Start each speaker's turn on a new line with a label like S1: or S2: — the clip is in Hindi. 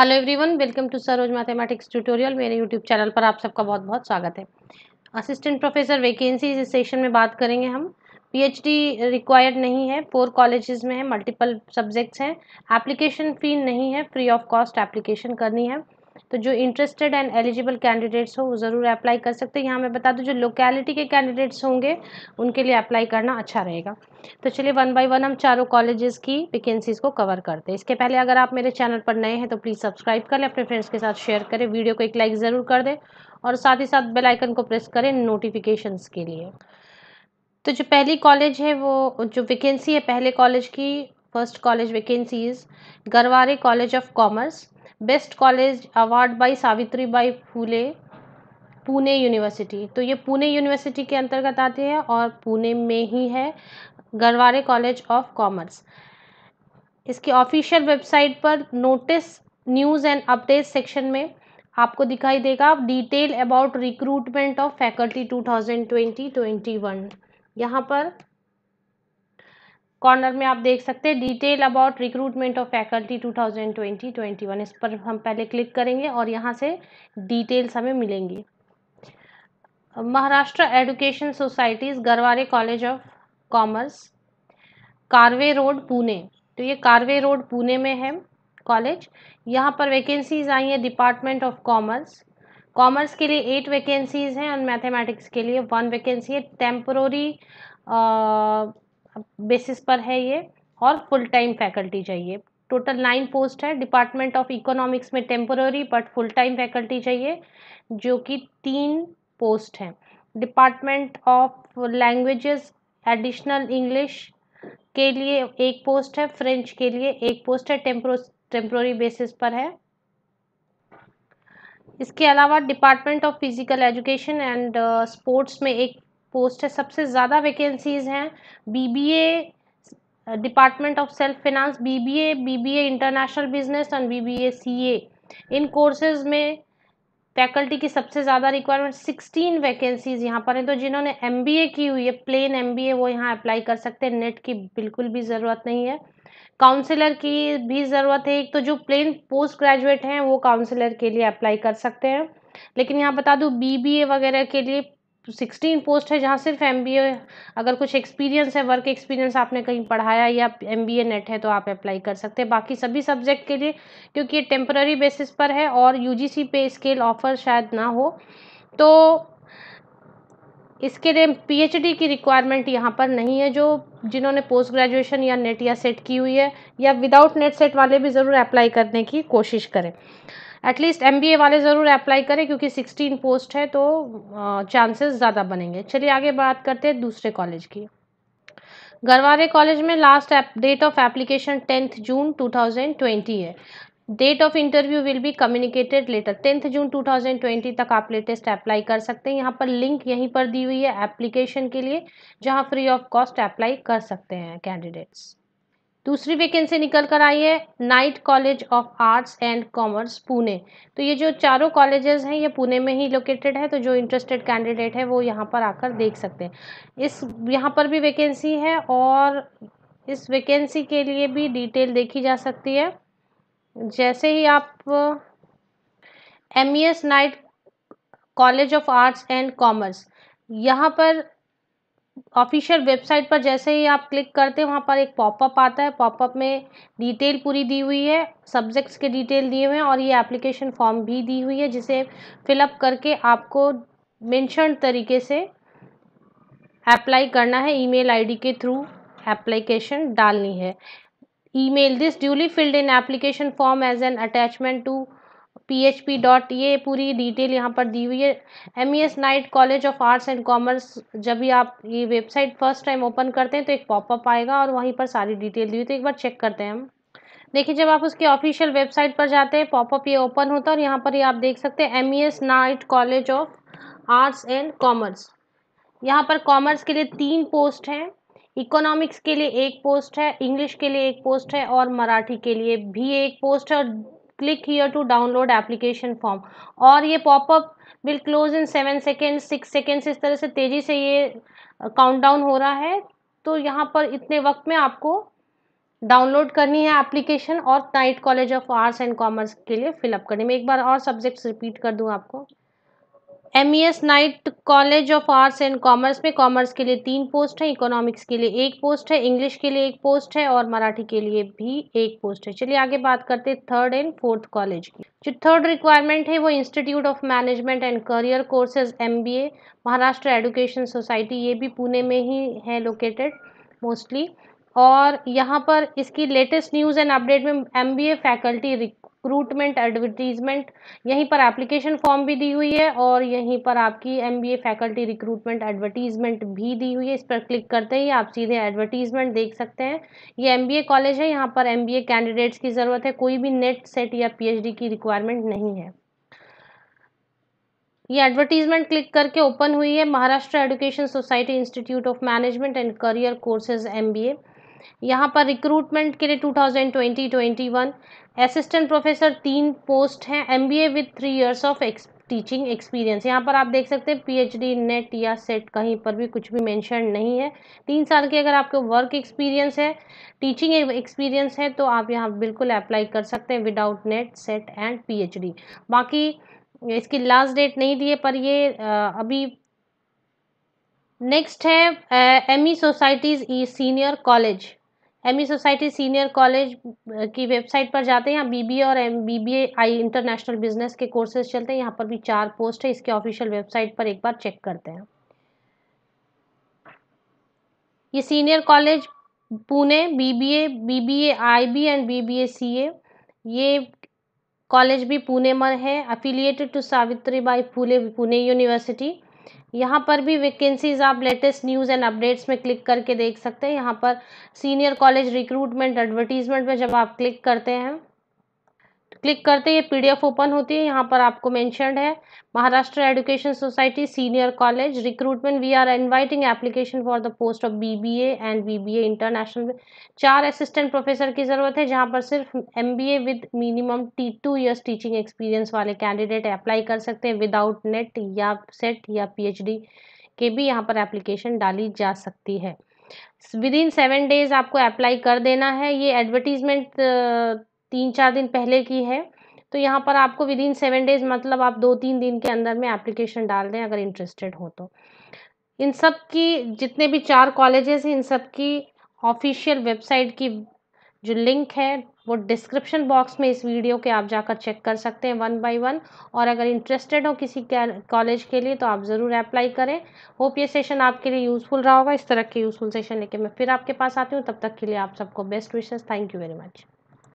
S1: hello everyone welcome to Saroj mathematics tutorial मेरे यूट्यूब चैनल पर आप सबका बहुत बहुत स्वागत है असिस्टेंट प्रोफेसर वैकेंसी इस सेशन में बात करेंगे हम पीएचडी रिक्वायर्ड नहीं है फोर कॉलेजेस में है मल्टीपल सब्जेक्ट्स हैं एप्लीकेशन फ़ी नहीं है फ्री ऑफ कॉस्ट एप्लीकेशन करनी है तो जो इंटरेस्टेड एंड एलिजिबल कैंडिडेट्स हो वो ज़रूर अप्लाई कर सकते हैं यहाँ मैं बता दूँ जो लोकेलिटी के कैंडिडेट्स होंगे उनके लिए अप्लाई करना अच्छा रहेगा तो चलिए वन बाय वन हम चारों कॉलेजेस की वैकेंसीज़ को कवर करते हैं इसके पहले अगर आप मेरे चैनल पर नए हैं तो प्लीज़ सब्सक्राइब कर लें अपने फ्रेंड्स के साथ शेयर करें वीडियो को एक लाइक ज़रूर कर दें और साथ ही साथ बेल आइकन को प्रेस करें नोटिफिकेशन के लिए तो जो पहली कॉलेज है वो जो वैकेंसी है पहले कॉलेज की first college vacancies Garware college of commerce best college award by Savitribai Phule Pune university तो ये पुणे यूनिवर्सिटी के अंतर्गत आती है और पुणे में ही है गरवारे कॉलेज ऑफ कॉमर्स इसकी ऑफिशियल वेबसाइट पर notice news and update section में आपको दिखाई देगा detail about recruitment of faculty twenty one यहाँ पर कॉर्नर में आप देख सकते हैं detail about recruitment of faculty 2020-21 इस पर हम पहले क्लिक करेंगे और यहाँ से डिटेल्स हमें मिलेंगी Maharashtra education society's Garware college of commerce Karve road Pune तो ये कारवे रोड पुणे में है कॉलेज यहाँ पर वैकेंसीज़ आई हैं डिपार्टमेंट ऑफ कॉमर्स कॉमर्स के लिए एट वैकेंसीज़ हैं और मैथेमेटिक्स के लिए वन वैकेंसी है टेम्प्रोरी बेसिस पर है ये और फुल टाइम फैकल्टी चाहिए टोटल नाइन पोस्ट है डिपार्टमेंट ऑफ इकोनॉमिक्स में temporary but full time faculty चाहिए जो कि तीन पोस्ट हैं department of languages additional English के लिए एक पोस्ट है फ्रेंच के लिए एक पोस्ट है टेम्प्रो टेम्प्रोरी बेसिस पर है इसके अलावा department of physical education and sports में एक पोस्ट है सबसे ज़्यादा वैकेंसीज़ हैं BBA department of self finance BBA BBA international business and BBA CA इन कोर्सेज में फैकल्टी की सबसे ज़्यादा रिक्वायरमेंट सिक्सटीन वैकेंसीज यहाँ पर हैं तो जिन्होंने एम की हुई है प्लेन एम वो यहाँ अप्लाई कर सकते हैं नेट की बिल्कुल भी ज़रूरत नहीं है काउंसलर की भी ज़रूरत है एक तो जो प्लेन पोस्ट ग्रेजुएट हैं वो काउंसलर के लिए अप्लाई कर सकते हैं लेकिन यहाँ बता दूँ बीबीए वगैरह के लिए तो सिक्सटीन पोस्ट है जहाँ सिर्फ एम अगर कुछ एक्सपीरियंस है वर्क एक्सपीरियंस आपने कहीं पढ़ाया या एम नेट है तो आप अप्लाई कर सकते हैं बाकी सभी सब्जेक्ट के लिए क्योंकि ये टेम्प्ररी बेसिस पर है और यू पे स्केल ऑफर शायद ना हो तो इसके लिए पीएचडी की रिक्वायरमेंट यहाँ पर नहीं है जो जिन्होंने पोस्ट ग्रेजुएशन या नेट या सेट की हुई है या विदाउट नेट सेट वाले भी ज़रूर अप्लाई करने की कोशिश करें एटलीस्ट एम वाले ज़रूर अप्लाई करें क्योंकि सिक्सटीन पोस्ट है तो चांसेस ज़्यादा बनेंगे चलिए आगे बात करते हैं दूसरे कॉलेज की गरवारे कॉलेज में last date of application tenth June 2020 है date of interview will be communicated later tenth June 2020 तक आप लेटेस्ट अप्लाई कर सकते हैं यहाँ पर लिंक यहीं पर दी हुई है एप्लीकेशन के लिए जहाँ फ्री ऑफ कॉस्ट अप्लाई कर सकते हैं कैंडिडेट्स दूसरी वैकेंसी निकल कर आई है night college of arts and commerce Pune तो ये जो चारों कॉलेजेस हैं ये पुणे में ही लोकेटेड है तो जो इंटरेस्टेड कैंडिडेट है वो यहाँ पर आकर देख सकते हैं इस यहाँ पर भी वैकेंसी है और इस वैकेंसी के लिए भी डिटेल देखी जा सकती है जैसे ही आप M E S night college of arts and commerce यहाँ पर ऑफिशियल वेबसाइट पर जैसे ही आप क्लिक करते हैं वहाँ पर एक पॉपअप आता है पॉपअप में डिटेल पूरी दी हुई है सब्जेक्ट्स के डिटेल दिए हुए हैं और ये एप्लीकेशन फॉर्म भी दी हुई है जिसे फिलअप करके आपको मेंशन तरीके से अप्लाई करना है ईमेल आईडी के थ्रू एप्लीकेशन डालनी है email this duly filled in application form as an attachment to P H P dot ये पूरी डिटेल यहाँ पर दी हुई है M E S night college of arts and commerce जब भी आप ये वेबसाइट फर्स्ट टाइम ओपन करते हैं तो एक पॉपअप आएगा और वहीं पर सारी डिटेल दी हुई तो एक बार चेक करते हैं हम देखिए जब आप उसके ऑफिशियल वेबसाइट पर जाते हैं पॉपअप ये ओपन होता है और यहाँ पर ये आप देख सकते हैं M E S night college of arts and commerce यहाँ पर कॉमर्स के लिए तीन पोस्ट हैं इकोनॉमिक्स के लिए एक पोस्ट है इंग्लिश के लिए एक पोस्ट है और मराठी के लिए भी एक पोस्ट है और click here to download application form और ये popup will close in seven second six seconds इस तरह से तेज़ी से ये काउंट डाउन हो रहा है तो यहाँ पर इतने वक्त में आपको डाउनलोड करनी है एप्लीकेशन और night college of arts and commerce के लिए फिलअप करनी मैं एक बार और सब्जेक्ट्स रिपीट कर दूँ आपको M E S night college of arts and commerce में कॉमर्स के लिए तीन पोस्ट है इकोनॉमिक्स के लिए एक पोस्ट है इंग्लिश के लिए एक पोस्ट है और मराठी के लिए भी एक पोस्ट है चलिए आगे बात करते हैं थर्ड एंड फोर्थ कॉलेज की जो थर्ड रिक्वायरमेंट है वो institute of management and career courses M B A Maharashtra education society ये भी पुणे में ही है लोकेटेड मोस्टली और यहाँ पर इसकी लेटेस्ट न्यूज़ एंड अपडेट में M B A faculty recruitment advertisement यहीं पर एप्लीकेशन फॉर्म भी दी हुई है और यहीं पर आपकी एम फैकल्टी रिक्रूटमेंट एडवर्टीजमेंट भी दी हुई है इस पर क्लिक करते ही आप सीधे एडवर्टीजमेंट देख सकते हैं ये एम कॉलेज है यहाँ पर एम कैंडिडेट्स की ज़रूरत है कोई भी नेट सेट या पी की रिक्वायरमेंट नहीं है ये एडवर्टीजमेंट क्लिक करके ओपन हुई है Maharashtra education society institute of management and career courses MBA यहाँ पर रिक्रूटमेंट के लिए 2020-21 असिस्टेंट प्रोफेसर तीन पोस्ट हैं M B A with three years of teaching experience यहाँ पर आप देख सकते हैं पीएचडी नेट या सेट कहीं पर भी कुछ भी मेंशन नहीं है तीन साल के अगर आपके वर्क एक्सपीरियंस है टीचिंग एक्सपीरियंस है तो आप यहाँ बिल्कुल अप्लाई कर सकते हैं without NET SET and PhD बाकी इसकी लास्ट डेट नहीं दी है पर ये आ, अभी नेक्स्ट है M E society's E senior college M society senior college की वेबसाइट पर जाते हैं यहाँ बी बी और M B B A I international business के कोर्सेज चलते हैं यहाँ पर भी चार पोस्ट है इसके ऑफिशियल वेबसाइट पर एक बार चेक करते हैं ये senior college Pune B B A B B A I B and B B A C A ये कॉलेज भी पुणे में है affiliated to Savitribai Phule Pune university यहाँ पर भी वैकेंसीज आप लेटेस्ट न्यूज़ एंड अपडेट्स में क्लिक करके देख सकते हैं यहाँ पर सीनियर कॉलेज रिक्रूटमेंट एडवर्टीजमेंट में जब आप क्लिक करते हैं क्लिक करते ये पीडीएफ ओपन होती है यहाँ पर आपको मैंशनड है Maharashtra education society senior college recruitment we are inviting application for the post of BBA and BBA international चार असिस्टेंट प्रोफेसर की ज़रूरत है जहाँ पर सिर्फ MBA with minimum T two years teaching experience वाले कैंडिडेट अप्लाई कर सकते हैं विदाउट नेट या सेट या पी के भी यहाँ पर एप्लीकेशन डाली जा सकती है विद इन सेवन डेज आपको अप्लाई कर देना है ये एडवर्टीजमेंट तीन चार दिन पहले की है तो यहाँ पर आपको विद इन सेवन डेज मतलब आप दो तीन दिन के अंदर में एप्लीकेशन डाल दें अगर इंटरेस्टेड हो तो इन सब की जितने भी चार कॉलेजेस हैं इन सब की ऑफिशियल वेबसाइट की जो लिंक है वो डिस्क्रिप्शन बॉक्स में इस वीडियो के आप जाकर चेक कर सकते हैं वन बाय वन और अगर इंटरेस्टेड हो किसी कॉलेज के लिए तो आप ज़रूर अप्लाई करें होप ये सेशन आपके लिए यूज़फुल रहा होगा इस तरह के यूज़फुल सेशन लेके मैं फिर आपके पास आती हूँ तब तक के लिए आप सबको best wishes thank you very much